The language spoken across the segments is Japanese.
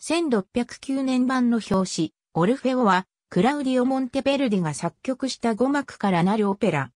1609年版の表紙、オルフェオは、クラウディオ・モンテベルディが作曲した5幕からなるオペラ。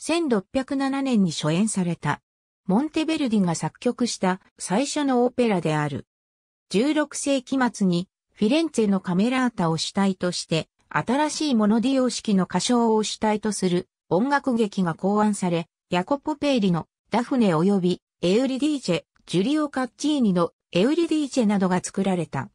1607年に初演された。モンテベルディが作曲した最初のオペラである。16世紀末にフィレンツェのカメラータを主体として新しいモノディオ式の歌唱を主体とする音楽劇が考案され、ヤコポ・ペイリのダフネ及びエウリディーチェ、ジュリオ・カッチーニのエウリディーチェなどが作られた。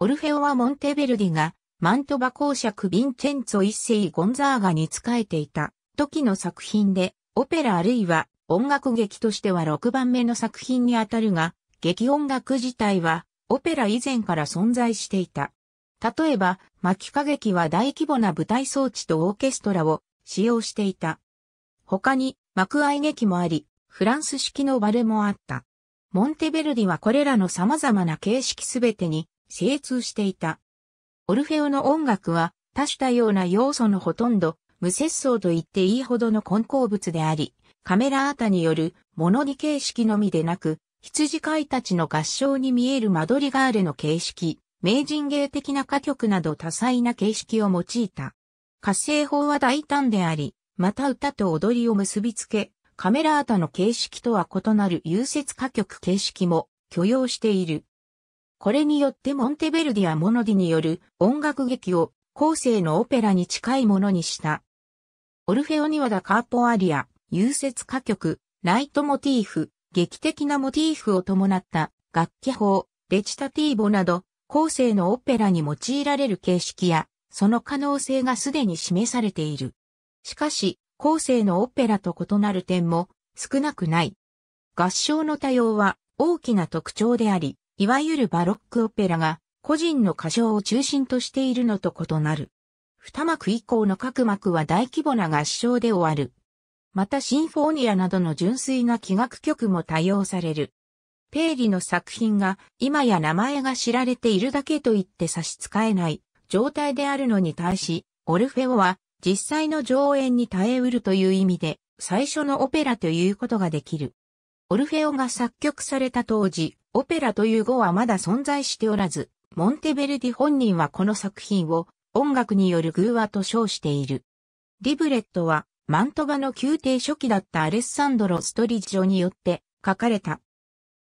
オルフェオはモンテベルディがマントバ公爵ヴィンチェンツォ一世ゴンザーガに仕えていた時の作品で、オペラあるいは音楽劇としては6番目の作品にあたるが、劇音楽自体はオペラ以前から存在していた。例えば、巻歌劇は大規模な舞台装置とオーケストラを使用していた。他に幕愛劇もあり、フランス式のバレもあった。モンテベルディはこれらの様々な形式すべてに精通していた。オルフェオの音楽は多種多様な要素のほとんど無節操と言っていいほどの混鉱物であり、カメラアータによるモノディ形式のみでなく、羊飼いたちの合唱に見えるマドリガールの形式、名人芸的な歌曲など多彩な形式を用いた。活性法は大胆であり、また歌と踊りを結びつけ、カメラータの形式とは異なる融雪歌曲形式も許容している。これによってモンテベルディア・モノディによる音楽劇を後世のオペラに近いものにした。オルフェオニワダ・カーポアリア、融雪歌曲、ライトモティーフ、劇的なモティーフを伴った楽器法、レチタティーボなど、後世のオペラに用いられる形式や、その可能性がすでに示されている。しかし、後世のオペラと異なる点も少なくない。合唱の多様は大きな特徴であり、いわゆるバロックオペラが個人の歌唱を中心としているのと異なる。二幕以降の各幕は大規模な合唱で終わる。またシンフォニアなどの純粋な器楽曲も多用される。ペーリの作品が今や名前が知られているだけと言って差し支えない状態であるのに対し、オルフェオは実際の上演に耐えうるという意味で、最初のオペラということができる。オルフェオが作曲された当時、オペラという語はまだ存在しておらず、モンテベルディ本人はこの作品を音楽による偶話と称している。リブレットはマントバの宮廷初期だったアレッサンドロ・ストリッジョによって書かれた。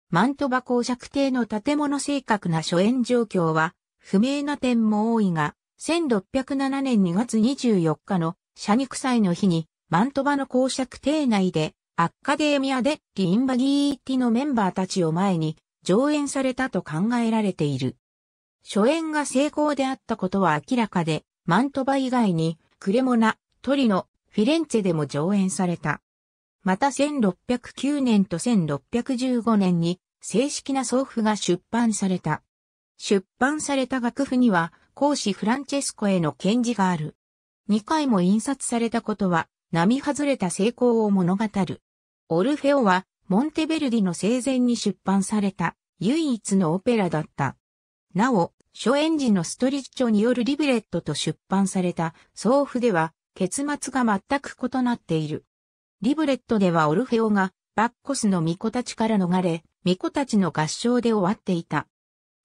マントバ公爵邸の建物正確な初演状況は不明な点も多いが、1607年2月24日の社肉祭の日に、マントバの公爵邸内で、アッカデーミアでリンバギーティのメンバーたちを前に上演されたと考えられている。初演が成功であったことは明らかで、マントバ以外にクレモナ、トリノ、フィレンツェでも上演された。また1609年と1615年に正式な送付が出版された。出版された楽譜には公私、フランチェスコへの献辞がある。2回も印刷されたことは、並外れた成功を物語る。オルフェオは、モンテベルディの生前に出版された、唯一のオペラだった。なお、初演時のストリッチョによるリブレットと出版された、送付では、結末が全く異なっている。リブレットではオルフェオが、バッコスの巫女たちから逃れ、巫女たちの合唱で終わっていた。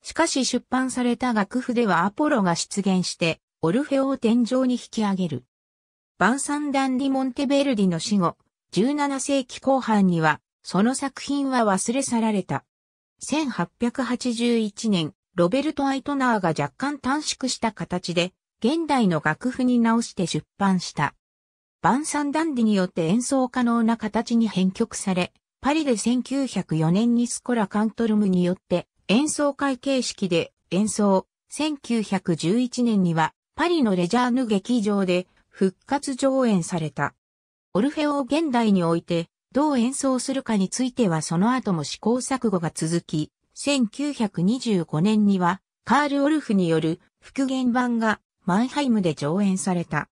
しかし出版された楽譜ではアポロが出現して、オルフェオを天井に引き上げる。バンサン・ダン・ディ・モンテベルディの死後、17世紀後半には、その作品は忘れ去られた。1881年、ロベルト・アイトナーが若干短縮した形で、現代の楽譜に直して出版した。バンサン・ダンディによって演奏可能な形に編曲され、パリで1904年にスコラ・カントルムによって演奏会形式で演奏。1911年にはパリのレジャーヌ劇場で復活上演された。オルフェオを現代においてどう演奏するかについてはその後も試行錯誤が続き、1925年にはカール・オルフによる復元版がマンハイムで上演された。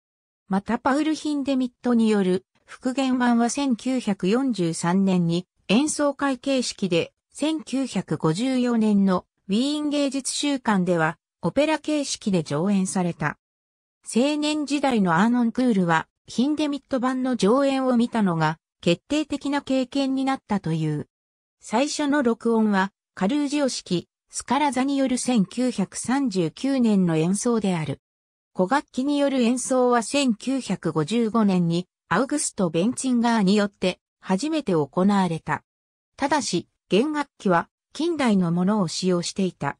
またパウル・ヒンデミットによる復元版は1943年に演奏会形式で1954年のウィーン芸術週間ではオペラ形式で上演された。青年時代のアーノン・クールはヒンデミット版の上演を見たのが決定的な経験になったという。最初の録音はカルージオ式スカラザによる1939年の演奏である。古楽器による演奏は1955年にアウグスト・ベンチンガーによって初めて行われた。ただし、弦楽器は近代のものを使用していた。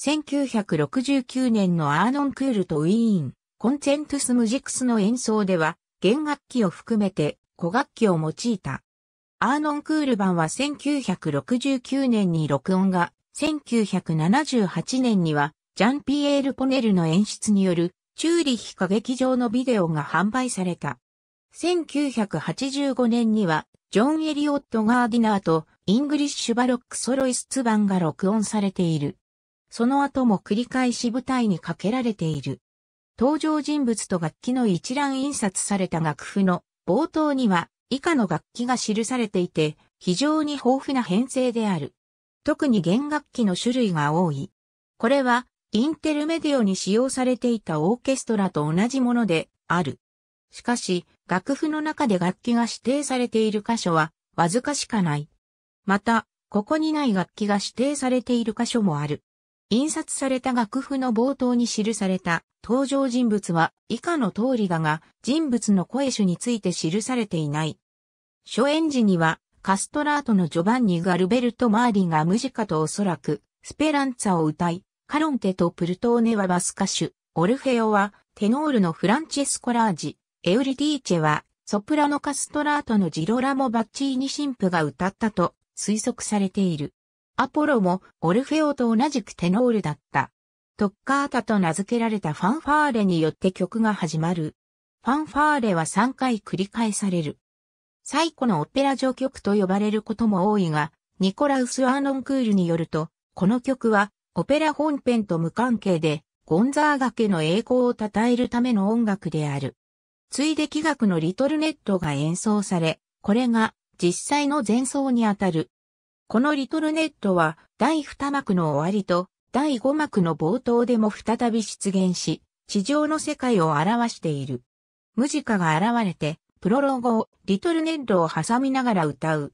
1969年のアーノンクールとウィーン、コンセントスムジクスの演奏では、弦楽器を含めて古楽器を用いた。アーノンクール版は1969年に録音が、1978年には、ジャンピエール・ポネルの演出による、チューリッヒ歌劇場のビデオが販売された。1985年には、ジョン・エリオット・ガーディナーとイングリッシュバロックソロイスツンが録音されている。その後も繰り返し舞台にかけられている。登場人物と楽器の一覧印刷された楽譜の冒頭には以下の楽器が記されていて非常に豊富な編成である。特に弦楽器の種類が多い。これはインテルメディオに使用されていたオーケストラと同じものである。しかし楽譜の中で楽器が指定されている箇所はわずかしかない。また、ここにない楽器が指定されている箇所もある。印刷された楽譜の冒頭に記された登場人物は以下の通りだが、人物の声種について記されていない。初演時には、カストラートのジョバンニ・ガルベルト・マーリがムジカとおそらく、スペランツァを歌い、カロンテとプルトーネはバス歌手、オルフェオはテノールのフランチェスコラージ、エウリティーチェはソプラノカストラートのジロラモ・バッチーニ神父が歌ったと推測されている。アポロもオルフェオと同じくテノールだった。トッカータと名付けられたファンファーレによって曲が始まる。ファンファーレは3回繰り返される。最古のオペラ序曲と呼ばれることも多いが、ニコラウス・アーノンクールによると、この曲はオペラ本編と無関係で、ゴンザーガ家の栄光を称えるための音楽である。ついで気学のリトルネットが演奏され、これが実際の前奏にあたる。このリトルネットは第二幕の終わりと第五幕の冒頭でも再び出現し、地上の世界を表している。ムジカが現れて、プロローゴをリトルネットを挟みながら歌う。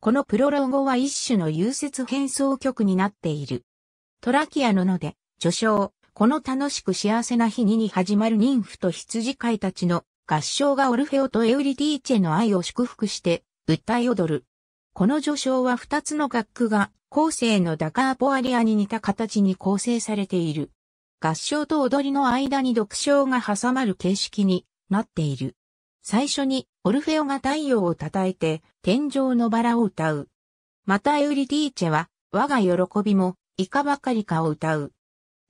このプロローゴは一種の融雪変奏曲になっている。トラキアのので、序章、この楽しく幸せな日にに始まる妊婦と羊飼いたちの合唱がオルフェオとエウリティーチェの愛を祝福して訴え踊る。この序章は2つの楽譜が、後世のダカーポアリアに似た形に構成されている。合唱と踊りの間に読唱が挟まる形式になっている。最初に、オルフェオが太陽を叩いて、天井のバラを歌う。またエウリティーチェは、我が喜びも、いかばかりかを歌う。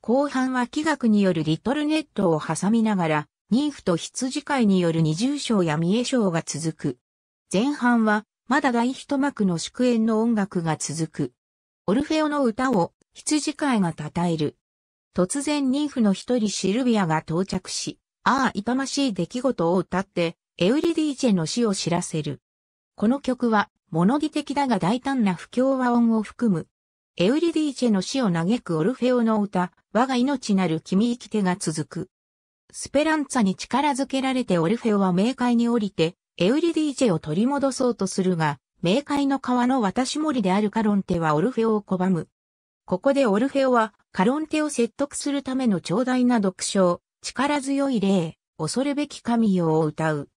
後半は器楽によるリトルネットを挟みながら、ニ婦フと羊飼いによる二重章や三重章が続く。前半は、まだ大一幕の祝宴の音楽が続く。オルフェオの歌を羊飼いが称える。突然妊婦の一人シルビアが到着し、ああ痛ましい出来事を歌って、エウリディーチェの死を知らせる。この曲は、物議的だが大胆な不協和音を含む。エウリディーチェの死を嘆くオルフェオの歌、我が命なる君生きてが続く。スペランツァに力づけられてオルフェオは冥界に降りて、エウリディチェを取り戻そうとするが、冥界の川の渡し森であるカロンテはオルフェオを拒む。ここでオルフェオはカロンテを説得するための長大な読唱、力強い霊、恐るべき神よを歌う。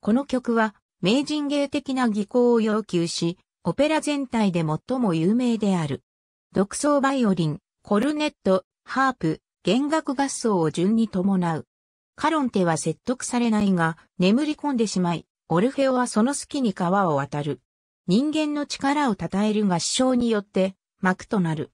この曲は名人芸的な技巧を要求し、オペラ全体で最も有名である。独奏バイオリン、コルネット、ハープ、弦楽合奏を順に伴う。カロンテは説得されないが、眠り込んでしまい、オルフェオはその隙に川を渡る。人間の力を称えるが師匠によって幕となる。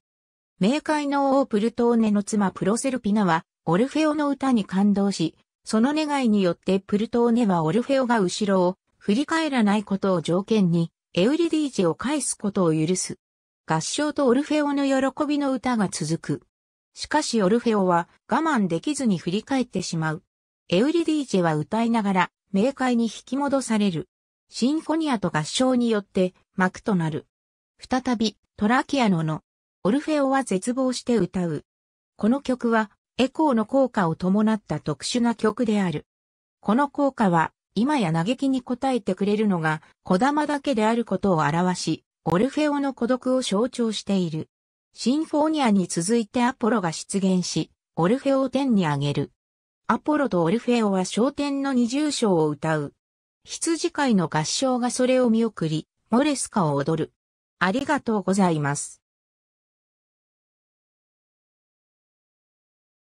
冥界の王プルトーネの妻プロセルピナは、オルフェオの歌に感動し、その願いによってプルトーネはオルフェオが後ろを振り返らないことを条件に、エウリディージェを返すことを許す。合唱とオルフェオの喜びの歌が続く。しかしオルフェオは我慢できずに振り返ってしまう。エウリディージェは歌いながら冥界に引き戻される。シンフォニアと合唱によって幕となる。再び、トラキアノの、オルフェオは絶望して歌う。この曲は、エコーの効果を伴った特殊な曲である。この効果は、今や嘆きに応えてくれるのが、小玉だけであることを表し、オルフェオの孤独を象徴している。シンフォニアに続いてアポロが出現し、オルフェオを天に上げる。アポロとオルフェオは昇天の二重章を歌う。羊飼いの合唱がそれを見送り、モレスカを踊る。ありがとうございます。